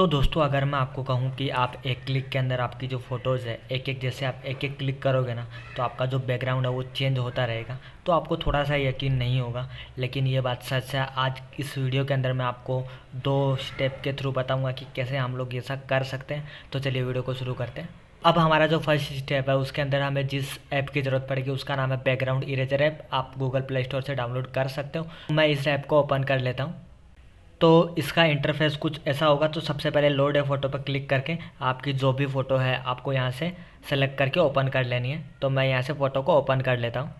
तो दोस्तों अगर मैं आपको कहूँ कि आप एक क्लिक के अंदर आपकी जो फ़ोटोज़ है एक एक जैसे आप एक एक क्लिक करोगे ना तो आपका जो बैकग्राउंड है वो चेंज होता रहेगा तो आपको थोड़ा सा यकीन नहीं होगा लेकिन ये बात सच है आज इस वीडियो के अंदर मैं आपको दो स्टेप के थ्रू बताऊँगा कि कैसे हम लोग ये सब कर सकते हैं तो चलिए वीडियो को शुरू करते हैं अब हमारा जो फर्स्ट स्टेप है उसके अंदर हमें जिस ऐप की ज़रूरत पड़ेगी उसका नाम है बैकग्राउंड इरेजर ऐप आप गूगल प्ले स्टोर से डाउनलोड कर सकते हो मैं इस ऐप को ओपन कर लेता हूँ तो इसका इंटरफेस कुछ ऐसा होगा तो सबसे पहले लोड ए फ़ोटो पर क्लिक करके आपकी जो भी फ़ोटो है आपको यहाँ से सेलेक्ट करके ओपन कर लेनी है तो मैं यहाँ से फ़ोटो को ओपन कर लेता हूँ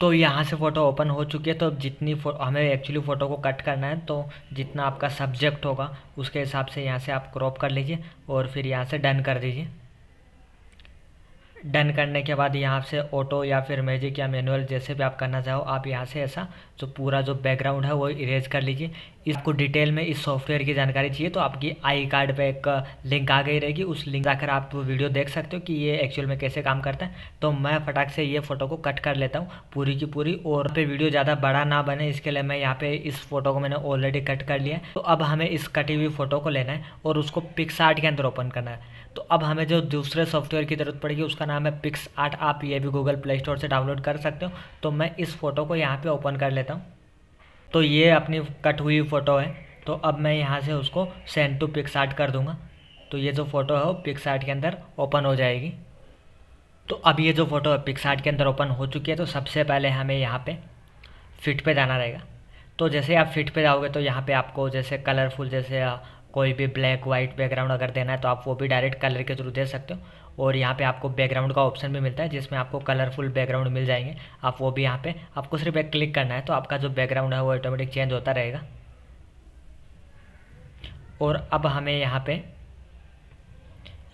तो यहाँ से फ़ोटो ओपन हो चुकी है तो जितनी हमें एक्चुअली फ़ोटो को कट करना है तो जितना आपका सब्जेक्ट होगा उसके हिसाब से यहाँ से आप क्रॉप कर लीजिए और फिर यहाँ से डन कर दीजिए डन करने के बाद यहाँ से ऑटो या फिर मैजिक या मैनुअल जैसे भी आप करना चाहो आप यहाँ से ऐसा जो पूरा जो बैकग्राउंड है वो इरेज कर लीजिए इसको डिटेल में इस सॉफ्टवेयर की जानकारी चाहिए तो आपकी आई कार्ड पे एक लिंक आ गई रहेगी उस लिंक जाकर आप वीडियो देख सकते हो कि ये एक्चुअल में कैसे काम करता है तो मैं फटाक से ये फ़ोटो को कट कर लेता हूँ पूरी की पूरी और पे वीडियो ज़्यादा बड़ा ना बने इसके लिए मैं यहाँ पे इस फोटो को मैंने ऑलरेडी कट कर लिया है तो अब हमें इस कटी हुई फ़ोटो को लेना है और उसको पिक्सार्ट के अंदर ओपन करना है तो अब हमें जो दूसरे सॉफ्टवेयर की ज़रूरत पड़ेगी उसका नाम है पिक्स आर्ट आप ये भी गूगल प्ले स्टोर से डाउनलोड कर सकते हो तो मैं इस फ़ोटो को यहाँ पे ओपन कर लेता हूँ तो ये अपनी कट हुई फ़ोटो है तो अब मैं यहाँ से उसको सेंड टू पिक्स आर्ट कर दूँगा तो ये जो फ़ोटो है वो पिक्स आर्ट के अंदर ओपन हो जाएगी तो अब ये जो फ़ोटो है पिक्स आर्ट के अंदर ओपन हो चुकी है तो सबसे पहले हमें यहाँ पर फिट पर जाना रहेगा तो जैसे आप फिट पे जाओगे तो यहाँ पे आपको जैसे कलरफुल जैसे कोई भी ब्लैक वाइट बैकग्राउंड अगर देना है तो आप वो भी डायरेक्ट कलर के थ्रू दे सकते हो और यहाँ पे आपको बैकग्राउंड का ऑप्शन भी मिलता है जिसमें आपको कलरफुल बैकग्राउंड मिल जाएंगे आप वो भी यहाँ पे आपको सिर्फ एक क्लिक करना है तो आपका जो बैकग्राउंड है वो ऑटोमेटिक चेंज होता रहेगा और अब हमें यहाँ पे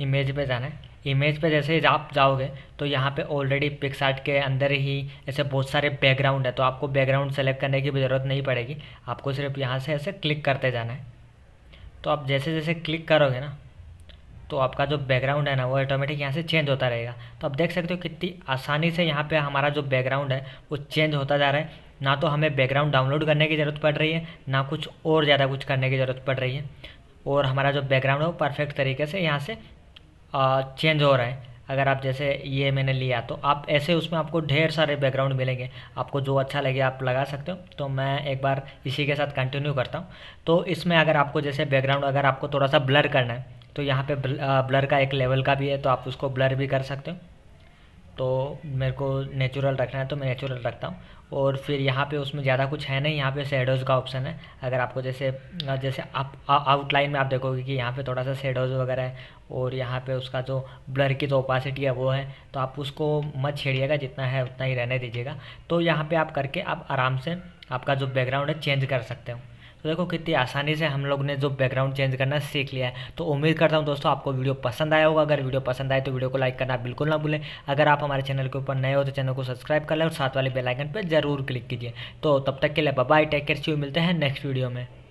इमेज पे जाना है इमेज पे जैसे आप जाओगे तो यहाँ पे ऑलरेडी पिक्सार्ट के अंदर ही ऐसे बहुत सारे बैकग्राउंड है तो आपको बैकग्राउंड सेलेक्ट करने की भी ज़रूरत नहीं पड़ेगी आपको सिर्फ यहाँ से ऐसे क्लिक करते जाना है तो आप जैसे जैसे क्लिक करोगे ना तो आपका जो बैकग्राउंड है ना वो ऑटोमेटिक यहाँ से चेंज होता रहेगा तो आप देख सकते हो कितनी आसानी से यहाँ पे हमारा जो बैकग्राउंड है वो चेंज होता जा रहा है ना तो हमें बैकग्राउंड डाउनलोड करने की ज़रूरत पड़ रही है ना कुछ और ज़्यादा कुछ करने की ज़रूरत पड़ रही है और हमारा जो बैकग्राउंड है वो परफेक्ट तरीके से यहाँ से चेंज हो रहा है अगर आप जैसे ये मैंने लिया तो आप ऐसे उसमें आपको ढेर सारे बैकग्राउंड मिलेंगे आपको जो अच्छा लगे आप लगा सकते हो तो मैं एक बार इसी के साथ कंटिन्यू करता हूँ तो इसमें अगर आपको जैसे बैकग्राउंड अगर आपको थोड़ा सा ब्लर करना है तो यहाँ पे ब्लर का एक लेवल का भी है तो आप उसको ब्लर भी कर सकते हो तो मेरे को नेचुरल रखना है तो मैं नेचुरल रखता हूँ और फिर यहाँ पे उसमें ज़्यादा कुछ है नहीं यहाँ पे शेडोज़ का ऑप्शन है अगर आपको जैसे जैसे आप आउटलाइन में आप देखोगे कि यहाँ पे थोड़ा सा शेडोज़ वगैरह है और यहाँ पे उसका जो ब्लर की जो ओपासिटी है वो है तो आप उसको मत छेड़िएगा जितना है उतना ही रहने दीजिएगा तो यहाँ पर आप करके आप आराम से आपका जो बैकग्राउंड है चेंज कर सकते हो तो देखो कितनी आसानी से हम लोग ने जो बैकग्राउंड चेंज करना सीख लिया है तो उम्मीद करता हूँ दोस्तों आपको वीडियो पसंद आया होगा अगर वीडियो पसंद आए तो वीडियो को लाइक करना बिल्कुल ना भूलें अगर आप हमारे चैनल के ऊपर नए हो तो चैनल को सब्सक्राइब कर लें और साथ वाले बेलाइकन पर जरूर क्लिक कीजिए तो तब तक के लिए बाय टेक केयर सी मिलते हैं नेक्स्ट वीडियो में